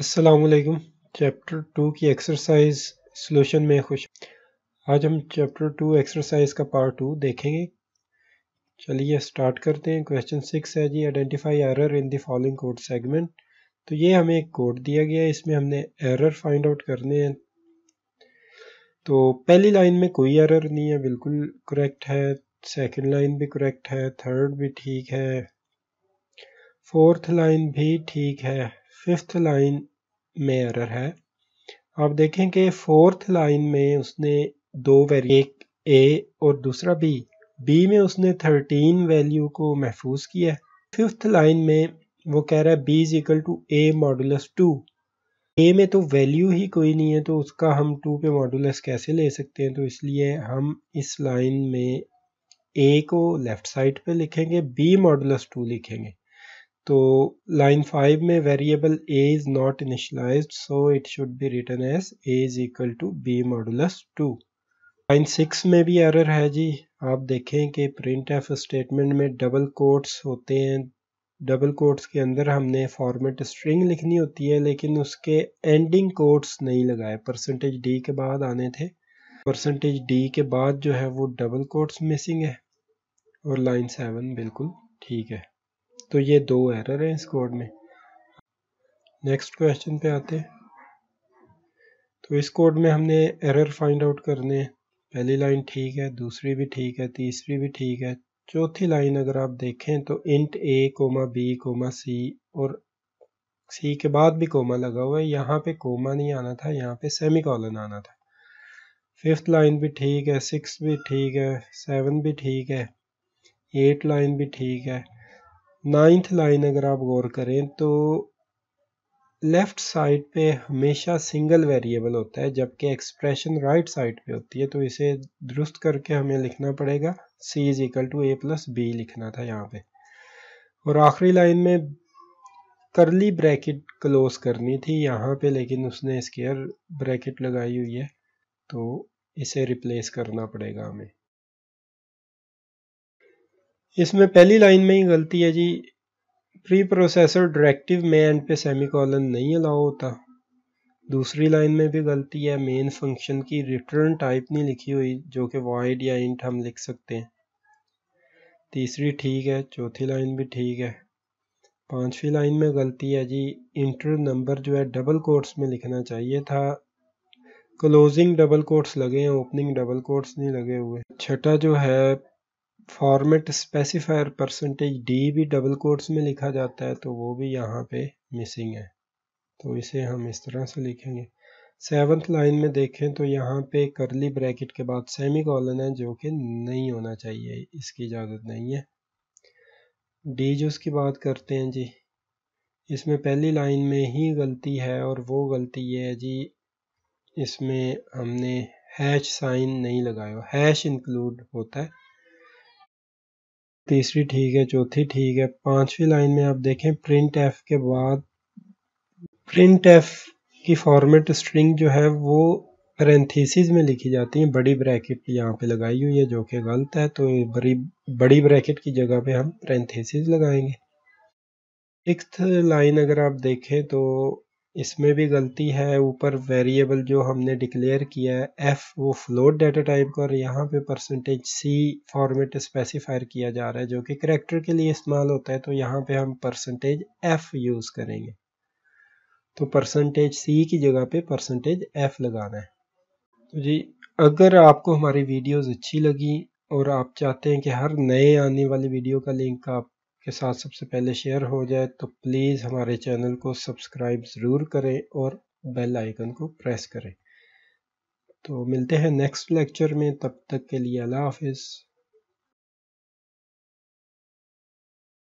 असलकम chapter two की exercise solution में खुश आज हम चैप्टर टू एक्सरसाइज का पार्ट टू देखेंगे चलिए स्टार्ट करते हैं क्वेश्चन सिक्स है जी identify error in the following code segment तो ये हमें एक कोड दिया गया है इसमें हमने एरर फाइंड आउट करने हैं तो पहली लाइन में कोई एरर नहीं है बिल्कुल करेक्ट है सेकेंड लाइन भी करेक्ट है थर्ड भी ठीक है फोर्थ लाइन भी ठीक है फिफ्थ लाइन में एरर है आप देखें कि फोर्थ लाइन में उसने दो वेरी एक ए और दूसरा बी बी में उसने थर्टीन वैल्यू को महफूज किया है फिफ्थ लाइन में वो कह रहा है B is equal to A modulus two A में तो वैल्यू ही कोई नहीं है तो उसका हम टू पे मॉडुलस कैसे ले सकते हैं तो इसलिए हम इस लाइन में ए को लेफ़्ट साइड पे लिखेंगे बी मॉडुलस टू लिखेंगे तो लाइन फाइव में variable A is not initialised so it should be written as A is equal to B modulus two line six में भी एरर है जी आप देखें कि प्रिंट एफ स्टेटमेंट में डबल कोट्स होते हैं डबल कोट्स के अंदर हमने फॉर्मेट स्ट्रिंग लिखनी होती है लेकिन उसके एंडिंग कोट्स नहीं लगाए परसेंटेज डी के बाद आने थे परसेंटेज डी के बाद जो है वो डबल कोट्स मिसिंग है और लाइन सेवन बिल्कुल ठीक है तो ये दो एरर हैं इस कोड में नेक्स्ट क्वेश्चन पे आते हैं तो इस कोड में हमने एरर फाइंड आउट करने हैं पहली लाइन ठीक है दूसरी भी ठीक है तीसरी भी ठीक है चौथी लाइन अगर आप देखें तो int A comma B comma C और सी के बाद भी कोमा लगा हुआ है यहाँ पे कोमा नहीं आना था यहाँ पे सेमी कॉलन आना था फिफ्थ लाइन भी ठीक है सिक्स भी ठीक है सेवन भी ठीक है एट लाइन भी ठीक है नाइन्थ लाइन अगर आप गौर करें तो लेफ़्ट साइड पे हमेशा सिंगल वेरिएबल होता है जबकि एक्सप्रेशन राइट साइड पे होती है तो इसे दुरुस्त करके हमें लिखना पड़ेगा C is equal to A plus B लिखना था यहाँ पे और आखिरी लाइन में करली ब्रैकेट क्लोज करनी थी यहाँ पे लेकिन उसने स्केयर ब्रैकेट लगाई हुई है तो इसे रिप्लेस करना पड़ेगा हमें इसमें पहली लाइन में ही गलती है जी प्री प्रोसेसर डायरेक्टिव में एंड पे सेमी कॉलन नहीं अलाउ होता दूसरी लाइन में भी गलती है मेन फंक्शन की रिटर्न टाइप नहीं लिखी हुई जो कि वाइड या इंट हम लिख सकते हैं तीसरी ठीक है चौथी लाइन भी ठीक है पांचवी लाइन में गलती है जी इंटर नंबर जो है डबल कोट्स में लिखना चाहिए था क्लोजिंग डबल कोट्स लगे हैं ओपनिंग डबल कोट्स नहीं लगे हुए छठा जो है फॉर्मेट स्पेसिफायर परसेंटेज डी भी डबल कोर्स में लिखा जाता है तो वो भी यहाँ पे मिसिंग है तो इसे हम इस तरह से लिखेंगे सेवन्थ लाइन में देखें तो यहाँ पे करली ब्रैकेट के बाद सेमी कॉलन है जो कि नहीं होना चाहिए इसकी इजाज़त नहीं है डी जूस की बात करते हैं जी इसमें पहली लाइन में ही गलती है और वो गलती ये है जी इसमें हमने हैश साइन नहीं लगाया हैश इंक्लूड होता है तीसरी ठीक है चौथी ठीक है पांचवी लाइन में आप देखें प्रिंट एफ के बाद प्रिंट एफ की फॉर्मेट स्ट्रिंग जो है वो पेरेंथीसिस में लिखी जाती है बड़ी ब्रैकेट यहाँ पे लगाई हुई है जो कि गलत है तो बड़ी बड़ी ब्रैकेट की जगह पे हम पेरेंथीसिस लगाएंगे सिक्स लाइन अगर आप देखें तो इसमें भी गलती है ऊपर वेरिएबल जो हमने डिक्लेयर किया है एफ वो फ्लोट डाटा टाइप का और यहाँ पे परसेंटेज सी फॉर्मेट स्पेसिफायर किया जा रहा है जो कि करेक्टर के लिए इस्तेमाल होता है तो यहाँ पे हम परसेंटेज एफ यूज़ करेंगे तो परसेंटेज सी की जगह पे परसेंटेज एफ लगाना है तो जी अगर आपको हमारी वीडियोज अच्छी लगी और आप चाहते हैं कि हर नए आने वाली वीडियो का लिंक आप के साथ सबसे पहले शेयर हो जाए तो प्लीज़ हमारे चैनल को सब्सक्राइब ज़रूर करें और बेल आइकन को प्रेस करें तो मिलते हैं नेक्स्ट लेक्चर में तब तक के लिए अल्लाह हाफिज़